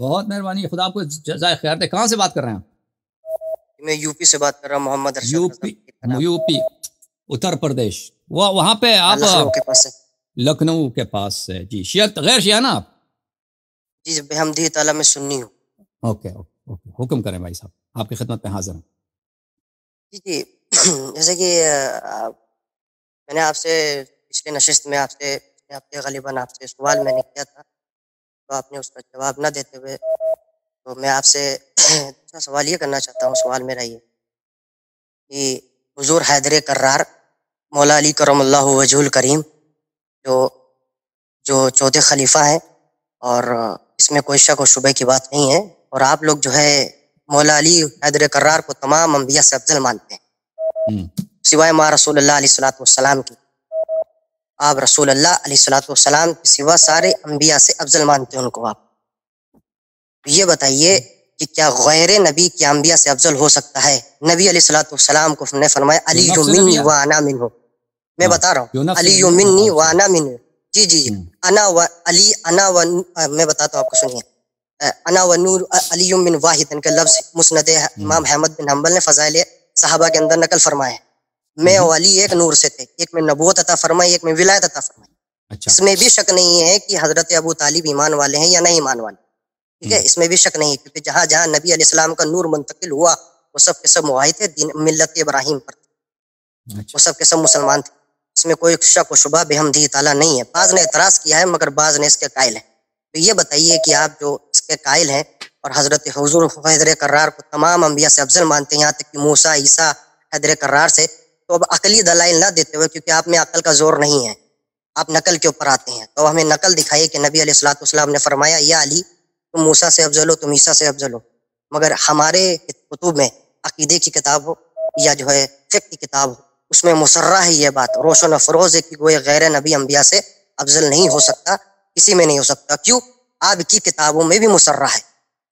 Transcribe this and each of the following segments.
بہت مہربانی خدا آپ کو جزائے خیر دے کہاں سے بات کر رہے ہیں میں یو پی سے بات کر رہا ہوں محمد یو پی یو پی اتر پردیش وہاں پہ آپ لکھنؤ کے پاس سے جی شیعہ غیر شیعہ نا آپ جی جب حمدی تعالیٰ میں سننی ہوں اوکے اوکے حکم کریں بھائی صاحب آپ کی خدمت میں حاضر ہوں جی جی جیسے کہ میں نے آپ سے پچھلے نشست میں آپ سے غالباً آپ سے سوال میں نے کیا تھا تو آپ نے اس کا جواب نہ دیتے ہوئے تو میں آپ سے دوسرا اچھا سوال یہ کرنا چاہتا ہوں سوال میرا یہ کہ حضور حیدر کرار مولا علی کرم اللہ وجہ الکریم جو جو چوتھے خلیفہ ہیں اور اس میں کوئی شک و شبے کی بات نہیں ہے اور آپ لوگ جو ہے مولا علی حیدر کرار کو تمام انبیاء سے افضل مانتے ہیں سوائے ماں رسول اللہ علیہ صلاحت والسلام کی آپ رسول اللہ علیہ السلاۃ والسلام کے سوا سارے انبیاء سے افضل مانتے ہیں ان کو آپ یہ بتائیے کہ کیا غیر نبی کے انبیاء سے افضل ہو سکتا ہے نبی علیہ السلاۃ والسلام کو نے فرمایا علی منی و انا منو میں ہاں، بتا رہا ہوں علی منی ہاں، و انا من جی جی ہاں۔ انا و علی انا و میں بتاتا ہوں آپ کو سنیے انا و نور علی من واحد ان کے لفظ مسند امام احمد بن حنبل نے فضائل صحابہ کے اندر نقل فرمائے میں والی ایک نور سے تھے ایک میں نبوت عطا فرمائی ایک میں ولایت عطا فرمائی اچھا۔ اس میں بھی شک نہیں ہے کہ حضرت ابو طالب ایمان والے ہیں یا نہیں ایمان والے ٹھیک ہے اس میں بھی شک نہیں کیونکہ جہاں جہاں نبی علیہ السلام کا نور منتقل ہوا وہ سب کے سب معاہد تھے ملت ابراہیم پر تھے اچھا۔ وہ سب کے سب مسلمان تھے اس میں کوئی شک و شبہ بے دی تعالیٰ نہیں ہے بعض نے اعتراض کیا ہے مگر بعض نے اس کے قائل ہیں تو یہ بتائیے کہ آپ جو اس کے قائل ہیں اور حضرت حضور حضر کرار کو تمام انبیاء سے افضل مانتے ہیں یہاں تک کہ موسا عیسیٰ حیدر سے تو اب عقلی دلائل نہ دیتے ہوئے کیونکہ آپ میں عقل کا زور نہیں ہے آپ نقل کے اوپر آتے ہیں تو ہمیں نقل دکھائیے کہ نبی علیہ السلاۃ والسلام نے فرمایا یا علی تم موسا سے افضل ہو تم عیسیٰ سے افضل ہو مگر ہمارے کتب میں عقیدے کی کتاب ہو یا جو ہے کی کتاب ہو اس میں مسرہ ہے یہ بات روشن و فروز ہے کہ کوئی غیر نبی انبیاء سے افضل نہیں ہو سکتا کسی میں نہیں ہو سکتا کیوں آپ کی کتابوں میں بھی مسرہ ہے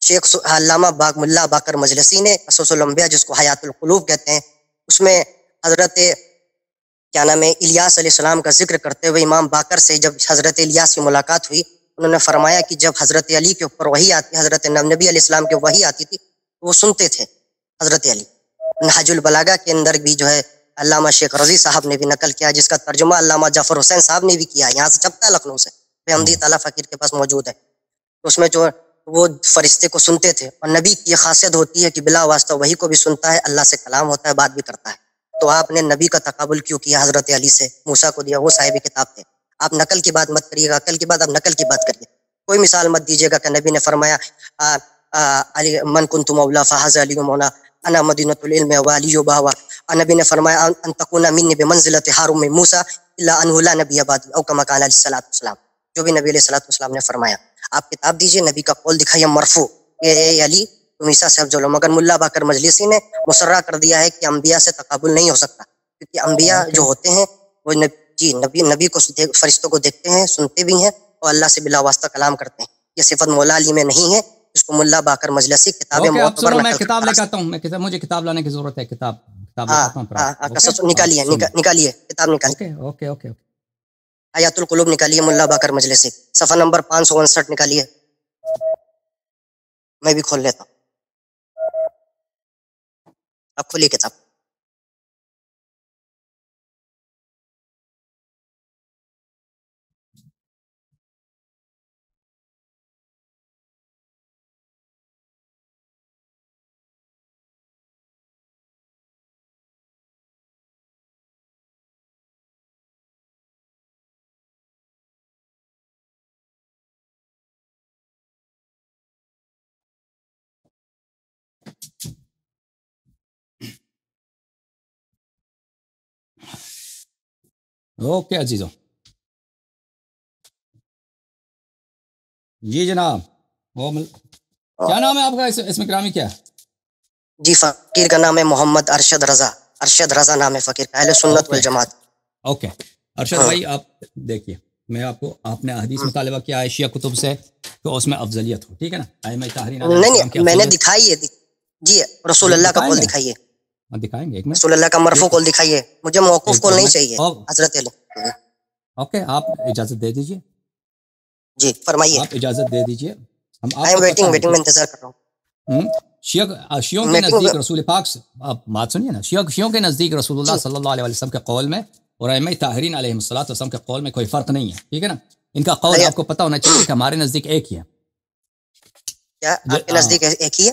شیخ علامہ باغ ملا باکر مجلسی نے اسوس جس کو حیات القلوب کہتے ہیں اس میں حضرت کیا نام ہے الیاس علیہ السلام کا ذکر کرتے ہوئے امام باکر سے جب حضرت الیاس کی ملاقات ہوئی انہوں نے فرمایا کہ جب حضرت علی کے اوپر وہی آتی حضرت نب نبی علیہ السلام کے وہی آتی تھی وہ سنتے تھے حضرت علی حاج البلاغہ کے اندر بھی جو ہے علامہ شیخ رضی صاحب نے بھی نقل کیا جس کا ترجمہ علامہ جعفر حسین صاحب نے بھی کیا یہاں سے چھپتا ہے لکھنؤ سے حمدی تعالیٰ فقیر کے پاس موجود ہے اس میں جو وہ فرشتے کو سنتے تھے اور نبی کی یہ خاصیت ہوتی ہے کہ بلا واسطہ وہی کو بھی سنتا ہے اللہ سے کلام ہوتا ہے بات بھی کرتا ہے تو آپ نے نبی کا تقابل کیوں کیا حضرت علی سے موسا کو دیا وہ صاحب کتاب تھے آپ نقل کی بات مت کریے گا کی بات آپ نقل کی بات کریے کوئی مثال مت دیجیے گا نبی نے فرمایا جو بھی نبی علیہ السلام نے فرمایا آپ کتاب دیجیے نبی کا قول دکھائیے علی میسا صاحب جو لو مگر ملا باکر مجلسی نے مسرہ کر دیا ہے کہ انبیاء سے تقابل نہیں ہو سکتا کیونکہ انبیاء جو ہوتے ہیں وہ جی نبی نبی کو فرشتوں کو دیکھتے ہیں سنتے بھی ہیں اور اللہ سے بلا واسطہ کلام کرتے ہیں یہ صفت مولا علی میں نہیں ہے اس کو ملا باکر مجلسی کتاب با کر مجلسی کتابیں مجھے کتاب لانے کی ضرورت ہے کتاب ہاں, ہاں،, ہاں، نکالیے نکالیے کتاب نکالیے آیات القلوب نکالیے ملا باکر مجلسی صفحہ نمبر پانچ سو انسٹھ نکالیے میں بھی کھول لیتا ہوں اب کھلے کے اوکے عزیزوں جی جناب کیا نام ہے آپ کا اس, میں کرامی کیا جی فقیر کا نام ہے محمد ارشد رضا ارشد رضا نام ہے فقیر اہل سنت والجماعت اوکے ارشد ہاں۔ بھائی آپ دیکھیے میں آپ کو آپ نے حدیث ہاں۔ مطالبہ کیا ہے شیعہ کتب سے تو اس میں افضلیت ہو ٹھیک ہے نا میں نے دکھائی ہے جی رسول اللہ کا قول دکھائی ہے دکھائیں گے ایک رسول اللہ کا مرفو کول دکھائیے مجھے موقف کول نہیں چاہیے حضرت علی اوکے آپ اجازت دے دیجئے جی فرمائیے آپ اجازت دے دیجئے ہم آپ ویٹنگ ویٹنگ میں انتظار کر رہا ہوں شیعہ شیعوں کے نزدیک رسول پاک آپ بات سنیے نا شیعہ شیعوں کے نزدیک رسول اللہ جی۔ صلی اللہ علیہ وسلم کے قول میں اور ائمہ طاہرین علیہ الصلوۃ والسلام کے قول میں کوئی فرق نہیں ہے ٹھیک ہے نا ان کا قول آپ کو پتہ ہونا چاہیے کہ ہمارے نزدیک ایک ہی ہے کیا آپ کے نزدیک ہاں۔ ایک ہی ہے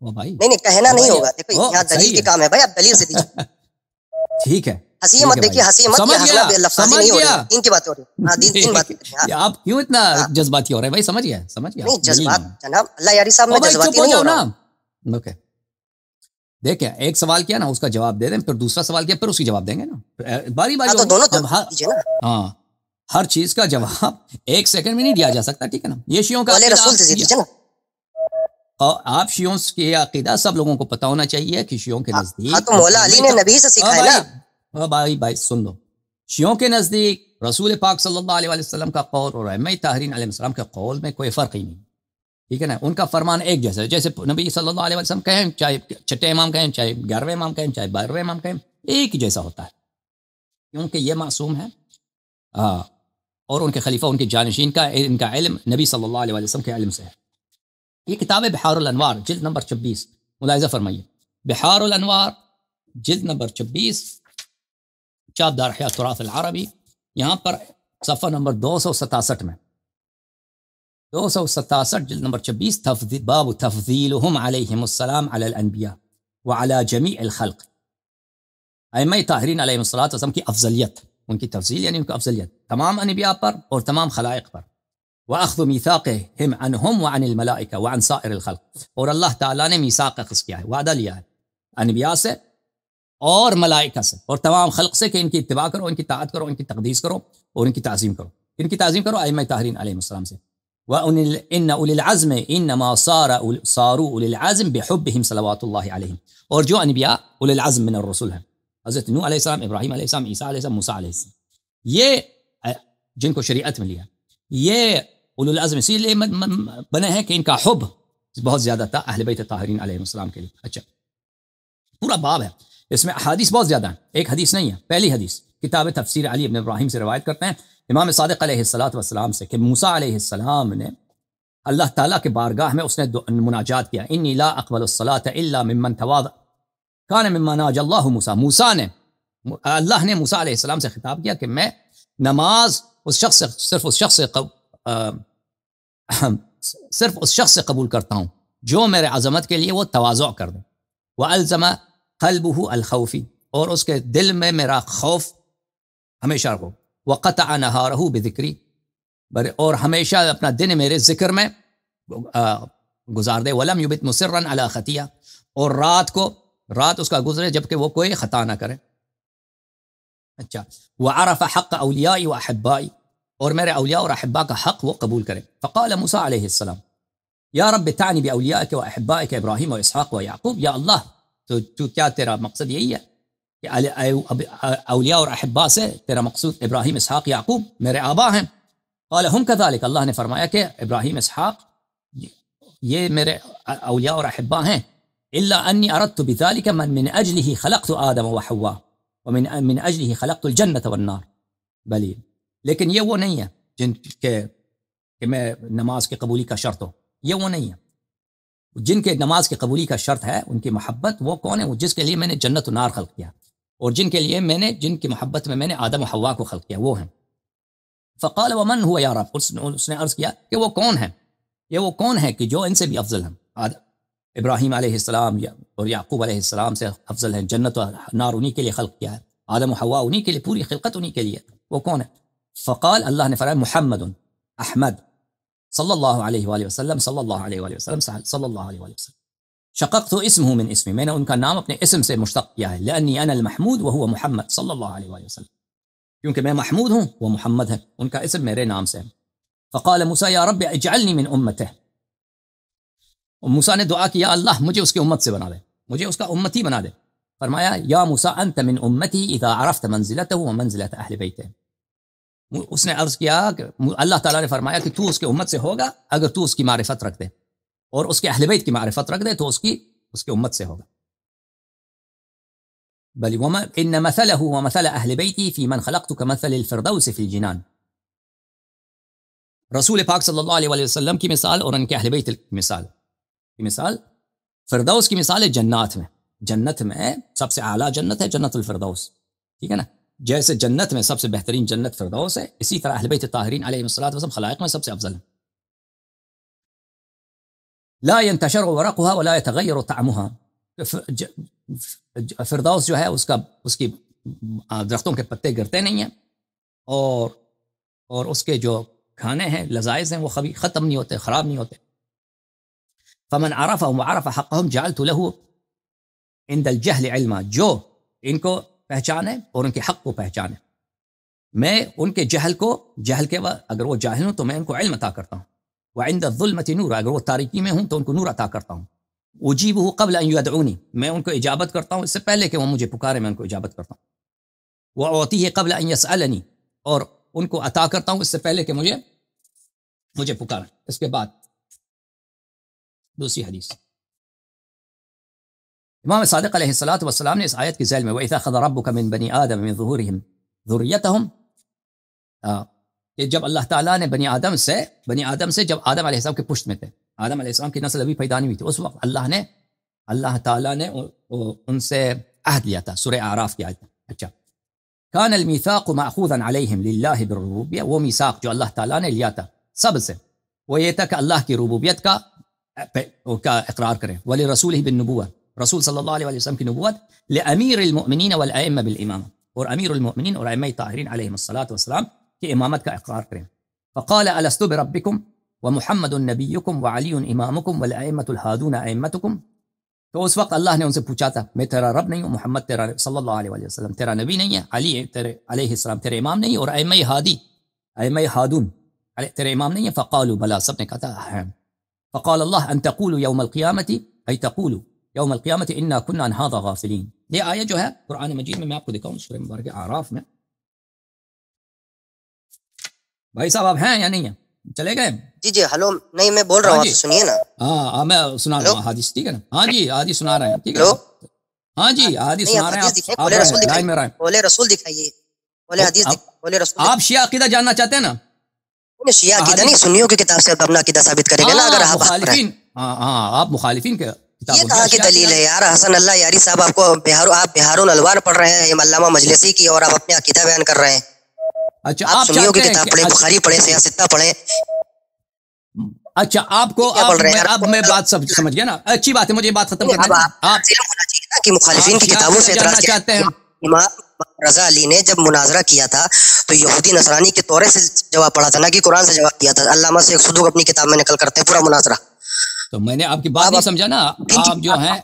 نہیں کہنا نہیں ہوگا ٹھیک ہے آپ کیوں اتنا ہاں۔ جذباتی ہو رہا دیکھیں ایک سوال کیا نا اس کا جواب دے دیں پھر دوسرا سوال کیا پھر اس کی جواب دیں گے نا باری باری ہاں، تو ہاں ہر چیز کا جواب ایک سیکنڈ میں نہیں دیا جا سکتا ٹھیک ہے نا یہ شیوں کا آپ شیوں کے عقیدہ سب لوگوں کو پتا ہونا چاہیے کہ شیوں کے نزدیک بھائی بھائی سن لو شیوں کے نزدیک رسول پاک صلی اللہ علیہ وسلم کا قول اور احمد تاہرین علیہ وسلم کے قول میں کوئی فرق ہی نہیں ٹھیک ہے نا ان کا فرمان ایک جیسا ہے جیسے نبی صلی اللہ علیہ وسلم کہیں چاہے چھٹے امام کہیں چاہے گیارہویں امام کہیں چاہے بارہویں امام کہیں ایک جیسا ہوتا ہے کیونکہ یہ معصوم ہے ہاں اور ان کے خلیفہ ان کے جانشین کا ان کا علم نبی صلی اللہ علیہ وسلم کے علم سے ہے هي كتابه بحار الانوار جلد نمبر 26 ملاحظه فرميه بحار الانوار جلد نمبر 26 شاب دار احياء التراث العربي يهان پر صفحه نمبر 267 میں 267 جلد نمبر 26 باب تفضيلهم عليهم السلام على الانبياء وعلى جميع الخلق اي ما يطهرين عليهم الصلاه والسلام كي افضليت ممكن تفضيل يعني ممكن افضليت تمام انبياء پر اور تمام خلائق پر و اخاق و ان الملائکہ وانساخ اور اللہ تعالیٰ نے میسا اخذ کیا ہے وعدہ لیا ہے انبیاء سے اور ملائکہ سے اور تمام خلق سے کہ ان کی اتباع کرو ان کی طاعت کرو ان کی تقدیس کرو اور ان کی تعظیم کرو ان کی تعظیم کرو آئمہ تحرین علیہ السلام سے و ان الن الزم ان نما سارا الصارو العظم بیہب صلاۃ اللہ علیہ اور جو انبیاء انبیا الازم نسول ہیں حضرت نول علیہ السلام ابراہیم علیہ السلام عیسیٰ علیہ السلام موسیٰ علیہ السلام یہ جن کو شریعت میں لیا یہ اول العزم اسی لیے بنے ہیں کہ ان کا حب بہت زیادہ تھا اہل بیت طاہرین علیہ السلام کے لیے اچھا پورا باب ہے اس میں حدیث بہت زیادہ ہیں ایک حدیث نہیں ہے پہلی حدیث کتاب تفسیر علی ابن ابراہیم سے روایت کرتے ہیں امام صادق علیہ السلاۃ والسلام سے کہ موسا علیہ السلام نے اللہ تعالیٰ کے بارگاہ میں اس نے مناجات کیا لا اکبل الصلاۃ اللہ ناج اللہ مسا موسا نے اللہ نے موسا علیہ السلام سے خطاب کیا کہ میں نماز اس شخص صرف اس شخص سے صرف اس شخص سے قبول کرتا ہوں جو میرے عظمت کے لیے وہ تواضع کر دیں وہ الزما قلب الخوفی اور اس کے دل میں میرا خوف ہمیشہ ہو وہ قطع رہو بے اور ہمیشہ اپنا دن میرے ذکر میں گزار دے ولم یوبت علی خطیہ اور رات کو رات اس کا گزرے جب کہ وہ کوئی خطا نہ کرے اچھا وہ عرف حق اولیائی و احبائی اور میرے اولیاء اور احبا کا حق وہ قبول کرے فقال موسى علیہ السلام یا رب تعنی بی اولیائک و احبائک ابراہیم و اسحاق و یعقوب یا اللہ تو, تو کیا تیرا مقصد یہی ہے کہ اولیاء اور احبا سے تیرا مقصود ابراہیم اسحاق یعقوب میرے آبا ہیں قال هم كذلك اللہ نے فرمایا کہ ابراہیم اسحاق یہ میرے اولیاء اور احبا ہیں الا انی اردت بذلك من من اجله خلقت آدم و حواء ومن من اجله خلقت الجنة والنار بلی لیکن یہ وہ نہیں ہے جن کے کہ میں نماز کے قبولی کا شرط ہوں یہ وہ نہیں ہے جن کے نماز کی قبولی کا شرط ہے ان کی محبت وہ کون ہے وہ جس کے لیے میں نے جنت و نار خلق کیا اور جن کے لیے میں نے جن کی محبت میں میں نے آدم و ہوا کو خلق کیا وہ ہیں فقال ومن ہوا یار آپ اس نے اس نے عرض کیا کہ وہ کون ہے یہ وہ کون ہے کہ جو ان سے بھی افضل ہیں ابراہیم علیہ السلام اور یعقوب علیہ السلام سے افضل ہیں جنت و نار انہیں کے لیے خلق کیا ہے آدم و ہوا انہیں کے لیے پوری خلقت انہیں کے لیے وہ کون ہے فقال الله نے فرمایا محمد احمد صلى الله عليه واله وسلم صلى الله عليه واله وسلم صلى الله عليه واله وسلم شققت اسمه من اسمي میں نے ان کا نام اپنے يعني اسم سے مشتق کیا ہے لانی انا المحمود وهو محمد صلى الله عليه واله وسلم کیونکہ میں محمود ہوں وہ محمد ہے ان کا اسم میرے نام سے فقال موسى يا رب اجعلني من امته موسى نے دعا کیا اللہ مجھے اس کی امت سے بنا دے مجھے اس کا امتی بنا دے فرمایا يا موسى انت من امتي اذا عرفت منزلته ومنزله اهل بيته اس نے عرض کیا کہ اللہ تعالیٰ نے فرمایا کہ تو اس کے امت سے ہوگا اگر تو اس کی معرفت رکھ دے اور اس کے اہل بیت کی معرفت رکھ دے تو اس کی اس کے امت سے ہوگا بل وما ان مثله ومثل اهل بيتي في من خلقت كمثل الفردوس في الجنان رسول پاک صلی اللہ علیہ وسلم کی مثال اور ان کے اہل بیت کی مثال کی مثال فردوس کی مثال ہے جنات میں جنت میں سب سے اعلی جنت ہے جنت الفردوس ٹھیک ہے نا جیسے جنت میں سب سے بہترین جنت فردوس ہے اسی طرح اہل بیت طاہرین علیہ الصلاۃ وسلم خلائق میں سب سے افضل ہیں لا ينتشر ورقها ولا یتغیر طعمها فردوس جو ہے اس کا اس کی درختوں کے پتے گرتے نہیں ہیں اور اور اس کے جو کھانے ہیں لزائز ہیں وہ کبھی ختم نہیں ہوتے خراب نہیں ہوتے فمن عارف وعرف حقهم جعلت له عند الجهل علما جو ان کو پہچانے اور ان کے حق کو پہچانے میں ان کے جہل کو جہل کے و اگر وہ جاہل ہوں تو میں ان کو علم عطا کرتا ہوں وہ آئند ظلم نور اگر وہ تاریکی میں ہوں تو ان کو نور عطا کرتا ہوں اجیب ہو قبل یدعونی میں ان کو اجابت کرتا ہوں اس سے پہلے کہ وہ مجھے پکارے میں ان کو اجابت کرتا ہوں وہ اوتی ہے قبل انیس النی اور ان کو عطا کرتا ہوں اس سے پہلے کہ مجھے مجھے پکار اس کے بعد دوسری حدیث الإمام الصادق عليه الصلاة والسلام نيس آيات كزلمة وإذا أخذ ربك من بني آدم من ظهورهم ذريتهم آه، جب الله تعالى نے بني آدم سے بني آدم سے جب آدم عليه السلام کے پشت میں تھے آدم عليه السلام کی نسل ابھی پیدا نہیں ہوئی تھی اس وقت الله نے الله تعالى نے ان سے عهد لیا تھا سورة عراف کی آیت اچھا كان الميثاق مأخوذا عليهم لله بالربوبية وميثاق جو الله تعالى نے لیا تھا سب سے ويتك الله کی ربوبیت کا اقرار کریں ولرسوله بالنبوة رسول صلى الله عليه وسلم في نبوات لامير المؤمنين والائمه بالامامه اور امير المؤمنين اور ائمه الطاهرين عليهم الصلاه والسلام في امامه كاقرار كريم فقال الست بربكم ومحمد نبيكم وعلي امامكم والائمه الهادون ائمتكم تو اس وقت اللہ نے ان سے پوچھا تھا میں تیرا رب نہیں ہوں محمد تیرا صلی اللہ علیہ وسلم تیرا نبی نہیں ہے علی علیہ السلام تیرے امام نہیں اور ائمہ ہادی ائمہ ہادون علی امام نہیں ہے فقالوا بلا سب نے کہا تھا فقال الله ان تقولوا يوم القيامه اي تقولوا یوم القیامت انا کن عن هذا غافلین یہ آیت جو ہے قرآن مجید میں میں آپ کو دکھاؤں سورہ مبارک اعراف میں بھائی صاحب آپ ہیں یا نہیں ہیں چلے گئے جی جی ہلو نہیں میں بول رہا ہوں ہاں جی۔ سنیے نا ہاں،, ہاں میں سنا رہا ہوں حادث ٹھیک ہے نا ہاں جی آدھی سنا رہے ہیں ٹھیک ہے ہاں جی ہاں، آدھی سنا رہے ہیں بولے رسول دکھائیے آپ شیعہ عقیدہ جاننا چاہتے ہیں نا شیعہ عقیدہ نہیں سنیوں کی کتاب سے اپنا عقیدہ ثابت کرے گا نا اگر آپ مخالفین ہاں ہاں آپ مخالفین کے یہ کہاں کی دلیل ہے یار حسن اللہ یاری صاحب آپ کو بہار آپ بہار الوان پڑھ رہے ہیں علامہ مجلسی کی اور آپ اپنے عقیدہ بیان کر رہے ہیں اچھا آپ سنیوں کی کتاب پڑھیں اچھا بخاری پڑھیں سیاہ ستہ پڑھیں اچھا آپ کو اب میں بات سمجھ گیا نا اچھی بات ہے مجھے بات ختم کرنا ہے کہ مخالفین کی کتابوں سے اعتراض کیا ہیں امام رضا علی نے جب مناظرہ کیا تھا تو یہودی نصرانی کے طورے سے جواب پڑھا تھا نہ کہ قرآن سے جواب کیا تھا علامہ سے ایک صدوق اپنی کتاب میں نکل کرتے ہیں پورا مناظرہ تو میں نے آپ کی بات نہیں سمجھا نا آپ جو ہیں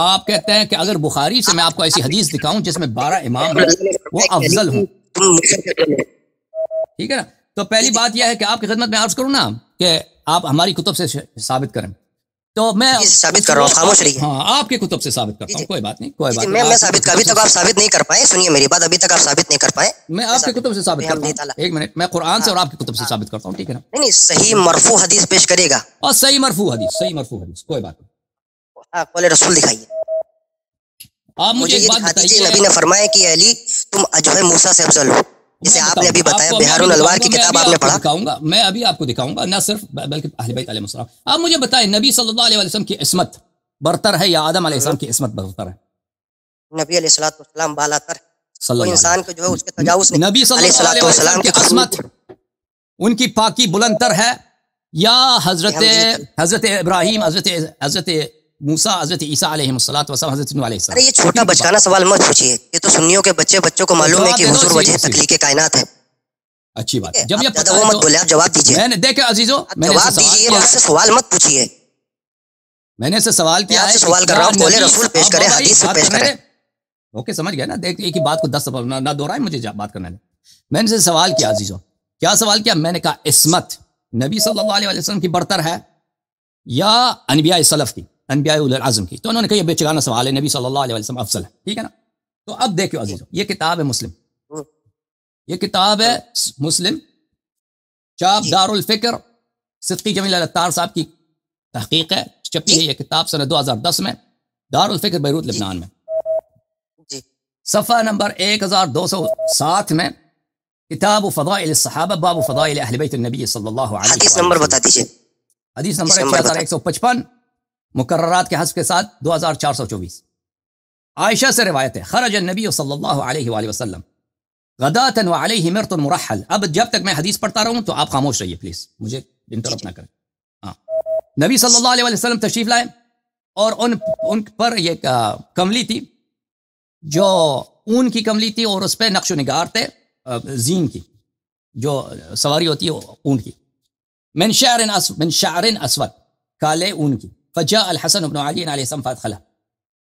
آپ کہتے ہیں کہ اگر بخاری سے میں آپ کو ایسی حدیث دکھاؤں جس میں بارہ امام ہیں وہ افضل ہوں ٹھیک ہے نا تو پہلی بات یہ ہے کہ آپ کی خدمت میں عرض کروں نا کہ آپ ہماری کتب سے ثابت کریں تو میں جی، ثابت کر رہا ہوں خاموش رہیے ہاں آپ کے کتب سے ثابت کرتا ہوں جی، جی۔ کوئی بات نہیں کوئی بات نہیں میں ثابت ابھی تک آپ ثابت نہیں کر پائے سنیے میری بات ابھی تک آپ ثابت نہیں کر پائے میں آپ کے کتب سے ثابت کرتا ہوں ایک منٹ میں قرآن سے ہاں۔ اور آپ کے کتب سے ہاں۔ ثابت کرتا ہوں ٹھیک ہے نا نہیں صحیح مرفوع حدیث پیش کرے گا اور صحیح مرفوع حدیث صحیح مرفوع حدیث کوئی بات نہیں ہاں، رسول دکھائیے آپ مجھے ایک بات بتائیے نبی نے فرمایا کہ علی تم اجوہ موسیٰ سے افضل ہو جسے آپ نے ابھی بتایا بہارون الوار کی کتاب آپ نے پڑھا میں ابھی آپ کو دکھاؤں گا نہ صرف بلکہ اہل بیت علیہ السلام آپ مجھے بتائیں نبی صلی اللہ علیہ وسلم کی عصمت برتر ہے یا آدم علیہ السلام کی عصمت برتر ہے نبی علیہ السلام بالاتر ہے انسان کو جو ہے اس کے تجاوز نہیں نبی صلی اللہ علیہ وسلم کی عصمت ان کی پاکی بلندتر ہے یا حضرت حضرت ابراہیم حضرت حضرت موسا حضرت عیسیٰ علیہ السلات وسلم حضرت علیہ السلام ارے یہ چھوٹا بچکانا سوال مت پوچھیے یہ تو سنیوں کے بچے بچوں کو معلوم ہے کہ حضور وجہ تکلیق کائنات ہے اچھی بات جب یہ پتہ ہے مت بولے آپ جواب دیجئے میں نے دیکھے عزیزو میں جواب دیجئے میں سے سوال مت پوچھئے میں نے اسے سوال کیا ہے سوال کر رہا ہوں بولے رسول پیش کرے حدیث سے پیش کرے اوکے سمجھ گیا نا دیکھ ایک ہی بات کو دس سفر نہ دو رہا مجھے بات کرنا ہے میں نے اسے سوال کیا عزیزو کیا سوال کیا میں نے کہا اسمت نبی صلی اللہ علیہ وسلم کی برتر ہے یا انبیاء سلف کی انبیاء العظم کی تو انہوں نے کہا یہ بے چگانہ سوال ہے نبی صلی اللہ علیہ وسلم افضل ہے ٹھیک ہے نا تو اب دیکھو عزیز یہ کتاب ہے مسلم یہ کتاب ہے مسلم چاپ دار الفکر صدقی جمیل الطار صاحب کی تحقیق ہے چپی ہے یہ کتاب سنہ دو ہزار دس میں دار الفکر بیروت جی۔ لبنان میں جی۔ صفحہ نمبر ایک ہزار دو سو سات میں کتاب و فضائل صحابہ باب و فضائل اہل بیت النبی صلی اللہ علیہ وسلم حدیث نمبر بتا دیجئے حدیث نمبر ایک سو پچپن مقررات کے حسف کے ساتھ دو ہزار چار سو چوبیس عائشہ سے روایت ہے خرج النبی صلی اللہ علیہ وآلہ وسلم غدات مرحل اب جب تک میں حدیث پڑھتا رہوں تو آپ خاموش رہیے پلیز مجھے انٹرپٹ نہ کریں ہاں نبی صلی اللہ علیہ وآلہ وسلم تشریف لائے اور ان ان پر یہ کملی تھی جو اون کی کملی تھی اور اس پہ نقش و نگار تھے زین کی جو سواری ہوتی ہے اون کی من شعر اسود کالے اون کی فجاء الحسن بن علي عليه السلام فادخله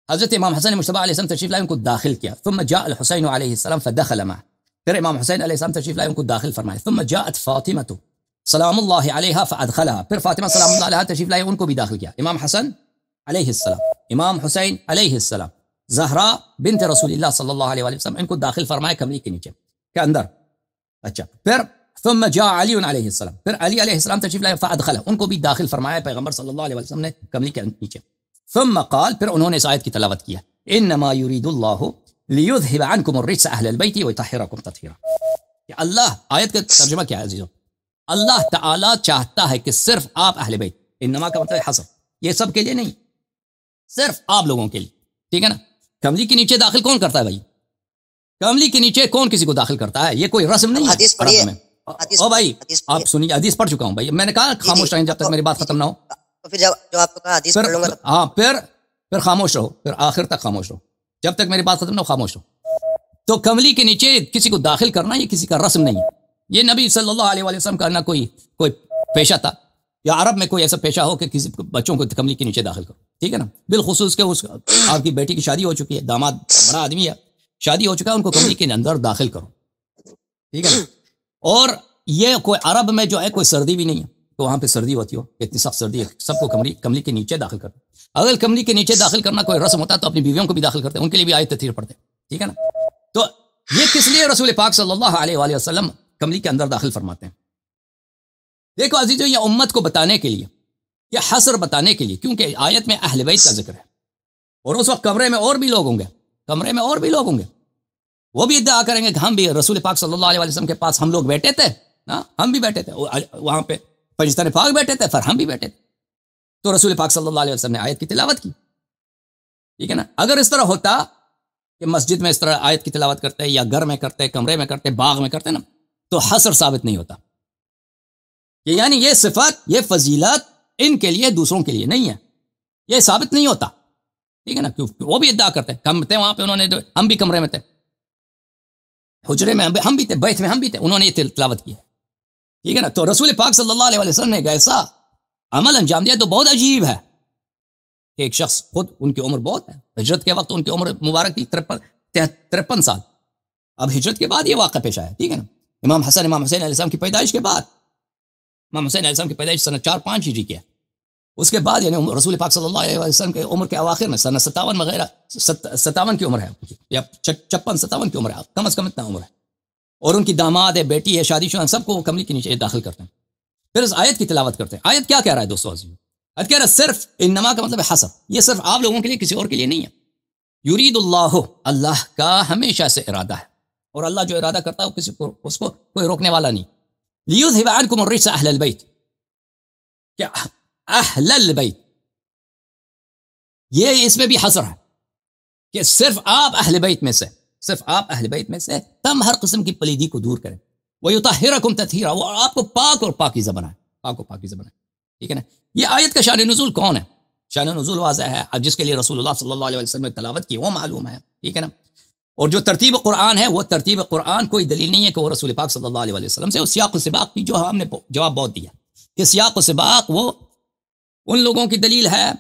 حضرت امام حسن المجتبى عليه السلام تشريف لا يمكن داخل كيا يعني. ثم جاء الحسين عليه السلام فدخل معه ترى امام حسين عليه السلام تشريف لا يمكن داخل فرمائه ثم جاءت فاطمه سلام الله عليها فادخلها بر فاطمه سلام الله عليها تشريف لا يمكن بداخلك كيا يعني. امام حسن عليه السلام امام حسين عليه السلام زهراء بنت رسول الله صلى الله عليه وسلم दाखिल फरमाए داخل के كم के अंदर اچھا پھر ثم جاء علی علیہ السلام پھر علی علیہ السلام تشریف لائے فادخلہ ان کو بھی داخل فرمایا پیغمبر صلی اللہ علیہ وسلم نے کملی کے نیچے ثم قال پھر انہوں نے اس کی تلاوت کیا انما یرید اللہ لیذهب عنکم الرجس اهل البیت ويطهركم تطهيرا کہ اللہ آیت کا ترجمہ کیا ہے عزیزوں اللہ تعالی چاہتا ہے کہ صرف آپ اہل بیت انما کا مطلب حصر یہ سب کے لیے نہیں صرف آپ لوگوں کے لیے ٹھیک ہے نا کملی کے نیچے داخل کون کرتا ہے بھائی کملی کے نیچے کون کسی کو داخل کرتا ہے یہ کوئی رسم نہیں ہے حدیث پڑھیے آپ سنیے حدیث پڑھ چکا ہوں میں نے کہا جی، جی، خاموش رہیں جب تک میری بات ختم نہ ہو پھر پھر خاموش رہو پھر آخر تک خاموش رہو جب تک میری بات ختم نہ ہو خاموش رہو تو کملی کے نیچے کسی کو داخل کرنا یہ کسی کا رسم نہیں ہے یہ نبی صلی اللہ علیہ وسلم کا نہ کوئی کوئی پیشہ تھا یا عرب میں کوئی ایسا پیشہ ہو کہ کسی بچوں کو کملی کے نیچے داخل کرو ٹھیک ہے نا بالخصوص کے اس آپ کی بیٹی کی شادی ہو چکی ہے داماد بڑا آدمی ہے شادی ہو چکا ہے ان کو کملی کے اندر داخل کرو ٹھیک ہے نا اور یہ کوئی عرب میں جو ہے کوئی سردی بھی نہیں ہے تو وہاں پہ سردی ہوتی ہو اتنی سخت سردی ہے سب کو کمری کمری کے نیچے داخل کرتے اگر کمری کے نیچے داخل کرنا کوئی رسم ہوتا تو اپنی بیویوں کو بھی داخل کرتے ان کے لیے بھی آئے تفیر پڑتے ٹھیک ہے نا تو یہ کس لیے رسول پاک صلی اللہ علیہ وآلہ وسلم کملی کے اندر داخل فرماتے ہیں دیکھو عزیز یہ امت کو بتانے کے لیے یہ حسر بتانے کے لیے کیونکہ آیت میں اہل بیت کا ذکر ہے اور اس وقت کمرے میں اور بھی لوگ ہوں گے کمرے میں اور بھی لوگ ہوں گے وہ بھی ادا کریں گے کہ ہم بھی رسول پاک صلی اللہ علیہ وسلم کے پاس ہم لوگ بیٹھے تھے نا ہم بھی بیٹھے تھے وہاں پہ پنجتن پاک بیٹھے تھے پھر ہم بھی بیٹھے تھے تو رسول پاک صلی اللہ علیہ وسلم نے آیت کی تلاوت کی ٹھیک ہے نا اگر اس طرح ہوتا کہ مسجد میں اس طرح آیت کی تلاوت کرتے یا گھر میں کرتے کمرے میں کرتے باغ میں کرتے نا تو حسر ثابت نہیں ہوتا کہ یعنی یہ صفات یہ فضیلت ان کے لیے دوسروں کے لیے نہیں ہے یہ ثابت نہیں ہوتا ٹھیک ہے نا وہ بھی ادا کرتے ہیں کم تھے وہاں پہ انہوں نے ہم بھی کمرے میں تھے حجرے میں ہم بھی تھے بیت میں ہم بھی تھے انہوں نے یہ تلاوت کی ہے ٹھیک ہے نا تو رسول پاک صلی اللہ علیہ وسلم نے ایسا عمل انجام دیا تو بہت عجیب ہے کہ ایک شخص خود ان کی عمر بہت ہے ہجرت کے وقت ان کی عمر مبارک تھی ترپن ترپن سال اب ہجرت کے بعد یہ واقعہ پیش آیا ٹھیک ہے نا امام حسن امام حسین علیہ السلام کی پیدائش کے بعد امام حسین علیہ السلام کی پیدائش چار پانچ ہجری کی ہے اس کے بعد یعنی رسول پاک صلی اللہ علیہ وسلم کے عمر کے اواخر میں سن ستاون وغیرہ ستاون کی عمر ہے یا چھپن ستاون کی عمر ہے کم از کم اتنا عمر ہے اور ان کی داماد ہے بیٹی ہے شادی شدہ سب کو وہ کملی کے نیچے داخل کرتے ہیں پھر اس آیت کی تلاوت کرتے ہیں آیت کیا کہہ رہا ہے دوستوں عزیز ہے صرف ان نما کا مطلب حسب یہ صرف آپ لوگوں کے لیے کسی اور کے لیے نہیں ہے یورید اللہ اللہ کا ہمیشہ سے ارادہ ہے اور اللہ جو ارادہ کرتا ہے وہ کسی کو اس کو کوئی روکنے والا نہیں لیوز لیوان اہل البیت کیا اہل البیت یہ اس میں بھی حصر ہے کہ صرف آپ اہل بیت میں سے صرف آپ اہل بیت میں سے تم ہر قسم کی پلیدی کو دور کریں وہ یوتا تاہر کم تیرا وہ آپ کو پاک اور پاکی زبان ہے پاک اور پاکی زبان ہے ٹھیک ہے نا یہ آیت کا شان نزول کون ہے شان نزول واضح ہے اب جس کے لیے رسول اللہ صلی اللہ علیہ وسلم نے تلاوت کی وہ معلوم ہے ٹھیک ہے نا اور جو ترتیب قرآن ہے وہ ترتیب قرآن کوئی دلیل نہیں ہے کہ وہ رسول پاک صلی اللہ علیہ وسلم سے اس سیاق و سباق کی جو ہم نے جواب بہت دیا کہ سیاق و سباق وہ ان لوگوں کی دلیل ہے